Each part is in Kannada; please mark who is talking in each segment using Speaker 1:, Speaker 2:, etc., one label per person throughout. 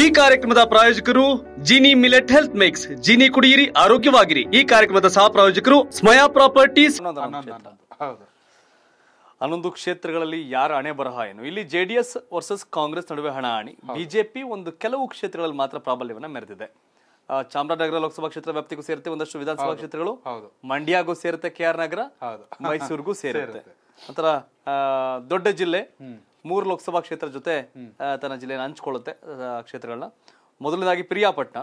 Speaker 1: ಈ ಕಾರ್ಯಕ್ರಮದ ಪ್ರಾಯೋಜಕರು Jini millet health mix Jini ಕುಡಿಯಿರಿ ಆರೋಗ್ಯವಾಗಿರಿ ಈ ಕಾರ್ಯಕ್ರಮದ ಸಹ ಪ್ರಾಯೋಜಕರು ಸ್ಮಯಾ ಪ್ರಾಪರ್ಟೀಸ್ ಹನ್ನೊಂದು ಕ್ಷೇತ್ರಗಳಲ್ಲಿ ಯಾರ ಹಣೆ ಬರಹ ಏನು ಇಲ್ಲಿ ಜೆಡಿಎಸ್ ವರ್ಸಸ್ ಕಾಂಗ್ರೆಸ್ ನಡುವೆ ಹಣಾಹಣಿ ಬಿಜೆಪಿ ಒಂದು ಕೆಲವು ಕ್ಷೇತ್ರಗಳಲ್ಲಿ ಮಾತ್ರ ಪ್ರಾಬಲ್ಯವನ್ನು ಮೆರೆದಿದೆ ಚಾಮರಾಜನಗರ ಲೋಕಸಭಾ ಕ್ಷೇತ್ರ ವ್ಯಾಪ್ತಿಗೂ ಸೇರುತ್ತೆ ಒಂದಷ್ಟು ವಿಧಾನಸಭಾ ಕ್ಷೇತ್ರಗಳು ಮಂಡ್ಯಗೂ ಸೇರುತ್ತೆ ಕೆ ಆರ್ ನಗರ ಮೈಸೂರಿಗೂ ಸೇರುತ್ತೆ ಒಂಥರ ದೊಡ್ಡ ಜಿಲ್ಲೆ ಮೂರು ಲೋಕಸಭಾ ಕ್ಷೇತ್ರ ಜೊತೆ ತನ್ನ ಜಿಲ್ಲೆಯನ್ನು ಹಂಚ್ಕೊಳ್ಳುತ್ತೆ ಕ್ಷೇತ್ರಗಳನ್ನ ಮೊದಲನೇದಾಗಿ ಪ್ರಿಯಾಪಟ್ಟಣ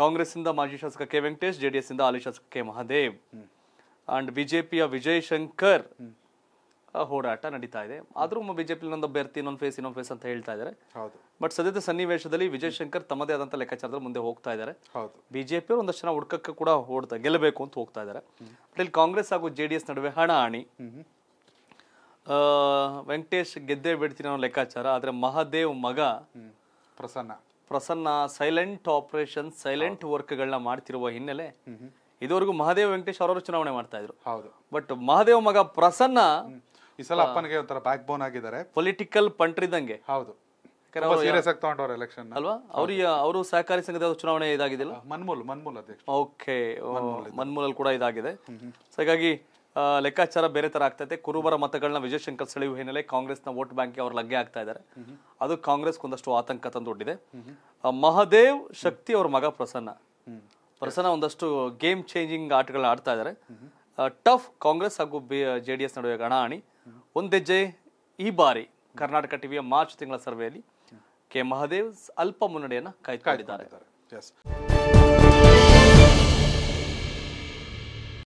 Speaker 1: ಕಾಂಗ್ರೆಸ್ ಇಂದ ಮಾಜಿ ಶಾಸಕ ಕೆ ವೆಂಕಟೇಶ್ ಜೆಡಿಎಸ್ ಇಂದ ಹಾಲಿ ಶಾಸಕ ಕೆ ಮಹಾದೇವ್ ಅಂಡ್ ಬಿಜೆಪಿಯ ವಿಜಯ್ ಶಂಕರ್ ಹೋರಾಟ ನಡೀತಾ ಇದೆ ಆದ್ರೂ ಬಿಜೆಪಿ ಅಭ್ಯರ್ಥಿ ಇನ್ನೊಂದು ಫೇಸ್ ಇನ್ನೊಂದು ಫೇಸ್ ಅಂತ ಹೇಳ್ತಾ ಇದ್ದಾರೆ ಬಟ್ ಸದ್ಯದ ಸನ್ನಿವೇಶದಲ್ಲಿ ವಿಜಯ್ ಶಂಕರ್ ತಮ್ಮದೇ ಆದಂತ ಲೆಕ್ಕಾಚಾರದಲ್ಲಿ ಮುಂದೆ ಹೋಗ್ತಾ ಇದ್ದಾರೆ ಬಿಜೆಪಿ ಒಂದಷ್ಟು ಜನ ಹುಡ್ಕಕ್ಕೆ ಕೂಡ ಓಡ್ತಾ ಗೆಲ್ಲಬೇಕು ಅಂತ ಹೋಗ್ತಾ ಇದ್ದಾರೆ ಇಲ್ಲಿ ಕಾಂಗ್ರೆಸ್ ಹಾಗೂ ಜೆಡಿಎಸ್ ನಡುವೆ ಹಣ ಹಣಾಹಣಿ ವೆಂಕಟೇಶ್ ಗೆದ್ದೇ ಬಿಡ್ತೀನಿ ಅನ್ನೋ ಲೆಕ್ಕಾಚಾರ ಆದರೆ ಮಹಾದೇವ್ ಮಗ Prasanna Prasanna silent operation silent ವರ್ಕ್ಗಳನ್ನ ಮಾಡ್ತಿರುವ ಹಿನ್ನೆಲೆ ಇದುವರೆಗೂ ಮಹಾದೇವ್ ವೆಂಕಟೇಶ್ ಅವರವರು ಚುನಾವಣೆ ಮಾಡ್ತಾ ಇದ್ರು ಹೌದು ಬಟ್ ಮಹಾದೇವ್ ಮಗ ಪ್ರಸನ್ನ ಈ ಸಲ ಅಪ್ಪನಿಗೆ ಒಂಥರ ಬ್ಯಾಕ್ ಬೋನ್ ಆಗಿದ್ದಾರೆ ಪೊಲಿಟಿಕಲ್ ಇದ್ದಂಗೆ ಹೌದು ಎಲೆಕ್ಷನ್ ಅಲ್ವಾ ಅವ್ರಿಗೆ ಅವರು ಸಹಕಾರಿ ಸಂಘದ ಚುನಾವಣೆ ಇದಾಗಿದಿಲ್ಲ ಮನ್ಮೂಲ್ ಮನ್ಮೂಲ್ ಅಧ್ಯಕ್ಷ ಓಕೆ ಮನ್ಮೂಲ್ ಕೂಡ ಇದಾಗಿದೆ ಸೊ ಹಾಗಾಗಿ ಲೆಕ್ಕಾಚಾರ ಬೇರೆ ತರ ಆಗ್ತೈತೆ ಕುರುಬರ ಮತಗಳನ್ನ ವಿಜಯಶಂಕರ್ ಸೆಳೆಯುವ ಹಿನ್ನೆಲೆ ಕಾಂಗ್ರೆಸ್ನ ವೋಟ್ ಬ್ಯಾಂಕ್ಗೆ ಅವರು ಲಗ್ಗೆ ಆಗ್ತಾ ಇದ್ದಾರೆ ಅದು ಕಾಂಗ್ರೆಸ್ ಒಂದಷ್ಟು ಆತಂಕ ತಂದೊಡ್ಡಿದೆ ಮಹದೇವ್ ಶಕ್ತಿ ಅವ್ರ ಮಗ ಪ್ರಸನ್ನ ಪ್ರಸನ್ನ ಒಂದಷ್ಟು ಗೇಮ್ ಚೇಂಜಿಂಗ್ ಆಟಗಳನ್ನ ಆಡ್ತಾ ಇದ್ದಾರೆ ಟಫ್ ಕಾಂಗ್ರೆಸ್ ಹಾಗೂ ಜೆ ಡಿ ಎಸ್ ನಡುವೆ ಗಣಾಣಿ ಒಂದೆಜ್ಜೆ ಈ ಬಾರಿ ಕರ್ನಾಟಕ ಟಿವಿಯ ಮಾರ್ಚ್ ತಿಂಗಳ ಸರ್ವೆಯಲ್ಲಿ ಕೆ ಮಹದೇವ್ ಅಲ್ಪ ಮುನ್ನಡೆಯನ್ನು ಕಾಯ್ದುಕೊಂಡಿದ್ದಾರೆ